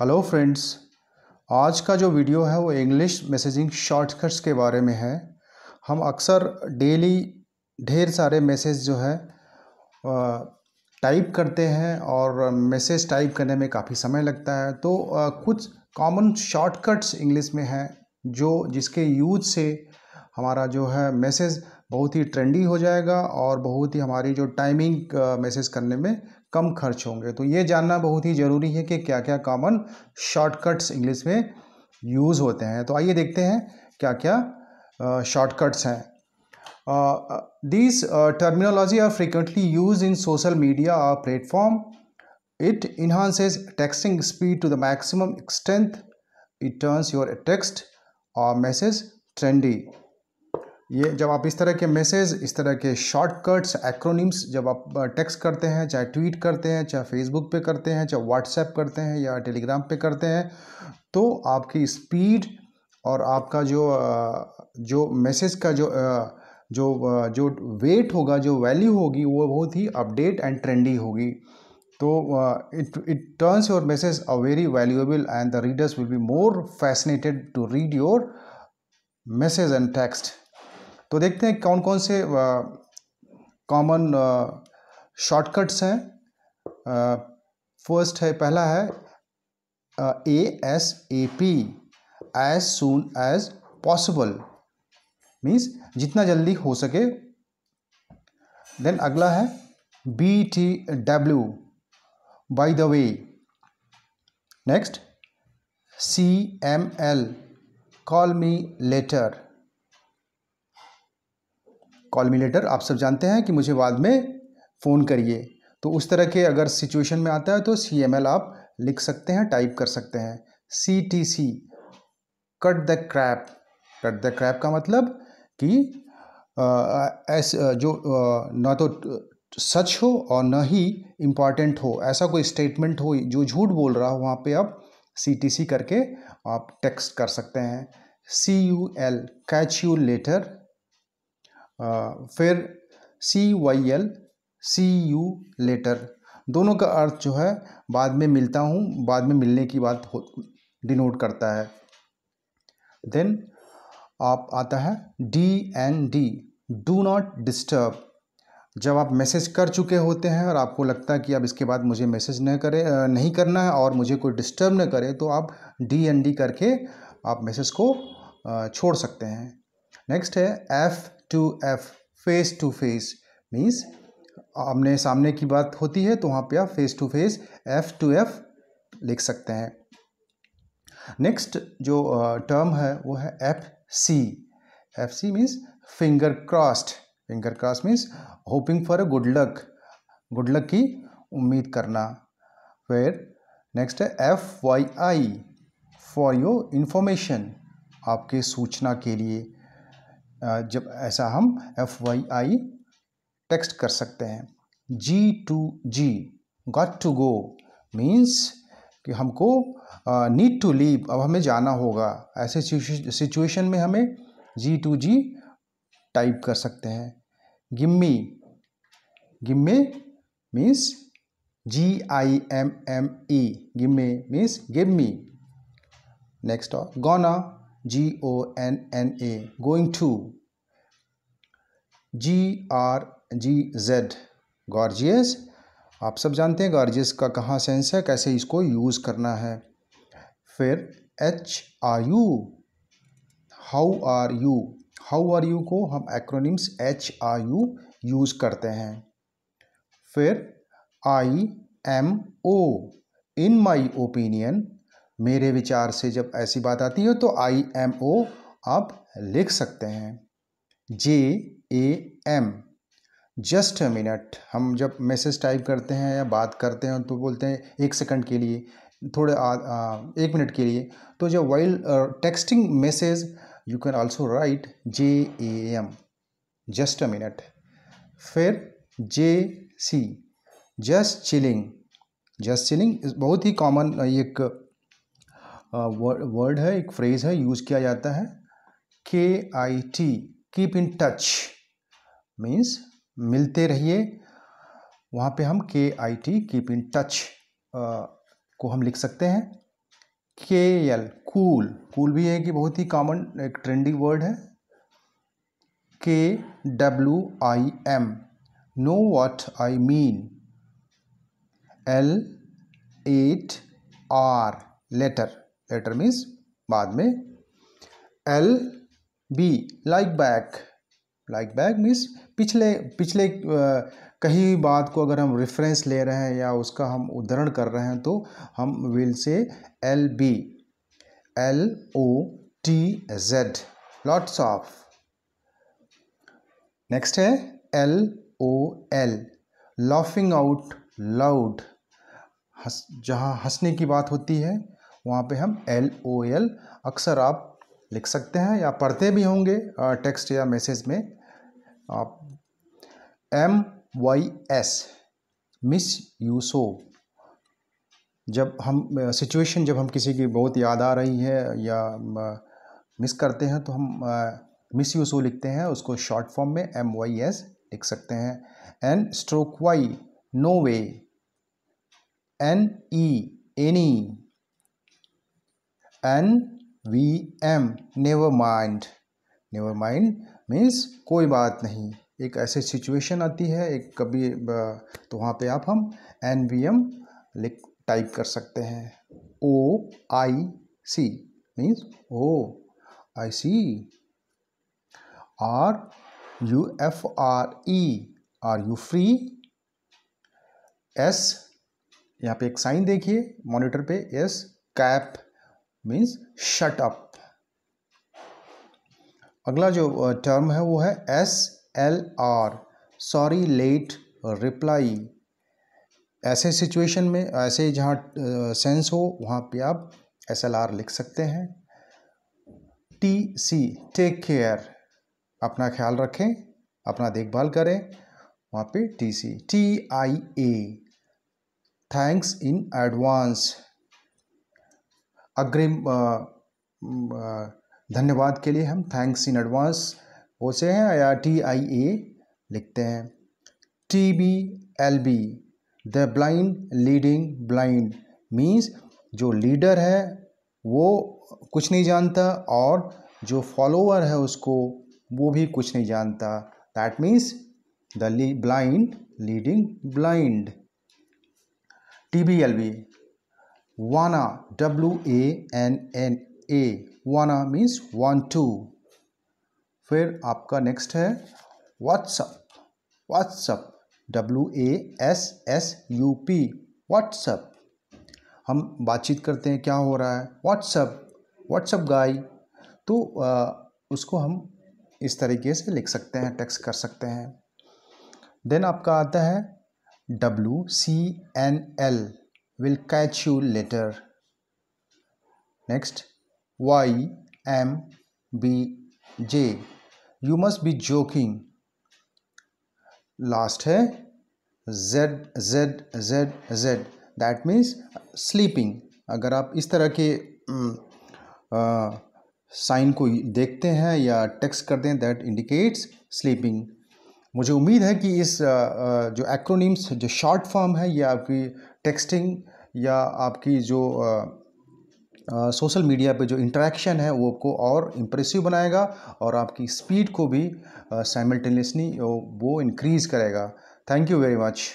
Hello friends आज का जो वीडियो है वो इंग्लिश मैसेजिंग शॉर्टकट्स के बारे में है हम अक्सर डेली ढेर सारे मैसेज जो है टाइप करते हैं और मैसेज टाइप करने में काफ़ी समय लगता है तो कुछ कॉमन शॉर्टकट्स इंग्लिश में हैं जो जिसके यूज से हमारा जो है मैसेज बहुत ही ट्रेंडी हो जाएगा और बहुत ही हमारी जो टाइमिंग मैसेज करने में कम खर्च होंगे तो ये जानना बहुत ही ज़रूरी है कि क्या क्या कॉमन शॉर्टकट्स इंग्लिश में यूज़ होते हैं तो आइए देखते हैं क्या क्या शॉर्टकट्स हैं this terminology are frequently used in social media और platform it enhances texting speed to the maximum extent it turns your text और मैसेज ट्रेंडी ये जब आप इस तरह के मैसेज इस तरह के शॉर्टकट्स एक्रोनिम्स जब आप टेक्स्ट करते हैं चाहे ट्वीट करते हैं चाहे फेसबुक पे करते हैं चाहे व्हाट्सएप करते हैं या टेलीग्राम पे करते हैं तो आपकी स्पीड और आपका जो जो मैसेज का जो जो जो वेट होगा जो वैल्यू होगी वो बहुत ही अपडेट एंड ट्रेंडी होगी तो it it turns your message a very valuable and the readers will be more fascinated to read your message and text तो देखते हैं कौन कौन से कॉमन शॉर्टकट्स हैं फर्स्ट है पहला है A S A P as soon as possible means जितना जल्दी हो सके देन अगला है B T W by the way next C M L call me later call me later आप सब जानते हैं कि मुझे बाद में फ़ोन करिए तो उस तरह के अगर सिचुएशन में आता है तो सी एम एल आप लिख सकते हैं टाइप कर सकते हैं C T C cut the crap cut the crap का मतलब कि एस जो आ, ना तो सच हो और ना ही इम्पॉर्टेंट हो ऐसा कोई स्टेटमेंट हो जो झूठ बोल रहा हो वहाँ पे आप सी टी सी करके आप टेक्स्ट कर सकते हैं C U L catch you later फिर C Y L see you later दोनों का अर्थ जो है बाद में मिलता हूँ बाद में मिलने की बात हो डिनोट करता है देन आप आता है D N D do not disturb जब आप मैसेज कर चुके होते हैं और आपको लगता है कि अब इसके बाद मुझे मैसेज न करे नहीं करना है और मुझे कोई डिस्टर्ब न करे तो आप डी एन डी करके आप मैसेज को छोड़ सकते हैं नेक्स्ट है F two F face to face means आमने सामने की बात होती है तो वहाँ पे आप face to face F two F लिख सकते हैं नेक्स्ट जो टर्म है वो है F C F C means finger crossed finger cross means hoping for a good luck good luck की उम्मीद करना फिर नेक्स्ट है F Y I for your information आपके सूचना के लिए जब ऐसा हम एफ वाई आई टेक्स्ट कर सकते हैं G two G got to go means कि हमको नीड टू लीव अब हमें जाना होगा ऐसे सिचुएशन में हमें जी टू जी टाइप कर सकते हैं gimme gimme means G I M M E gimme means gimme next और gonna G O N N A going to G R G Z gorgeous आप सब जानते हैं गॉर्जियस का कहाँ सेंस है कैसे इसको यूज़ करना है फिर H R you how are you how are you को हम acronyms H R U use करते हैं फिर I M O in my opinion मेरे विचार से जब ऐसी बात आती है तो आई एम ओ आप लिख सकते हैं J A M just a minute हम जब मैसेज टाइप करते हैं या बात करते हैं तो बोलते हैं एक सेकंड के लिए थोड़े आ, आ, एक मिनट के लिए तो जब while texting message you can also write J A M just a minute फिर J C just chilling just chilling बहुत ही कॉमन uh, एक वर्ड है एक फ्रेज है यूज किया जाता है K I T keep in touch means मिलते रहिए वहाँ पे हम K I T keep in touch को हम लिख सकते हैं के एल कूल कूल भी है कि बहुत ही कॉमन एक ट्रेंडिंग वर्ड है K W I M know what I mean L eight R later later means बाद में L B like back like back means पिछले पिछले कहीं बात को अगर हम रेफरेंस ले रहे हैं या उसका हम उदाहरण कर रहे हैं तो हम will say L B L O T Z lots of next है L O L laughing out loud हंस जहाँ हंसने की बात होती है वहाँ पे हम एल ओ एल अक्सर आप लिख सकते हैं या पढ़ते भी होंगे टेक्स्ट या मैसेज में आप M Y S miss you so जब हम सिचुएशन जब हम किसी की बहुत याद आ रही है या मिस करते हैं तो हम मिस यूसो लिखते हैं उसको शॉर्ट फॉर्म में एम वाई एस लिख सकते हैं N stroke Y no way N E any N V M never mind never mind means कोई बात नहीं एक ऐसे सिचुएशन आती है एक कभी तो वहाँ पे आप हम एन वी एम लिख टाइप कर सकते हैं O I C means O I C R U F R E are you free S यहाँ पे एक साइन देखिए मॉनिटर पे S cap means shut up अगला जो टर्म है वो है S L R sorry late reply ऐसे सिचुएशन में ऐसे जहाँ सेंस हो वहाँ पे आप एस एल आर लिख सकते हैं टी सी टेक केयर अपना ख्याल रखें अपना देखभाल करें वहाँ पे T C T I A thanks in advance अग्रिम धन्यवाद के लिए हम थैंक्स इन एडवांस बोलते हैं या टी आई ए लिखते हैं T B L B the blind leading blind means जो लीडर है वो कुछ नहीं जानता और जो फॉलोअर है उसको वो भी कुछ नहीं जानता that means the blind leading blind T B L B wanna W A N N A, wanna means want to फिर आपका नेक्स्ट है WhatsApp WhatsApp W a S S U P WhatsApp हम बातचीत करते हैं क्या हो रहा है व्हाट्सअप व्हाट्सअप गाई तो आ, उसको हम इस तरीके से लिख सकते हैं टेक्स्ट कर सकते हैं देन आपका आता है W C N L will catch you later. Next, Y M B J. You must be joking. Last hai Z Z Z Z. That means sleeping. अगर आप इस तरह के साइन को देखते हैं या टेक्स्ट करते हैं दैट इंडिकेट्स स्लीपिंग मुझे उम्मीद है कि इस जो एक्रोनिम्स जो शॉर्ट फॉर्म है ये आपकी टेक्सटिंग या आपकी जो सोशल मीडिया पे जो इंटरेक्शन है वो आपको और इम्प्रेसिव बनाएगा और आपकी स्पीड को भी साइमल्टेनियसली वो इंक्रीज़ करेगा थैंक यू वेरी मच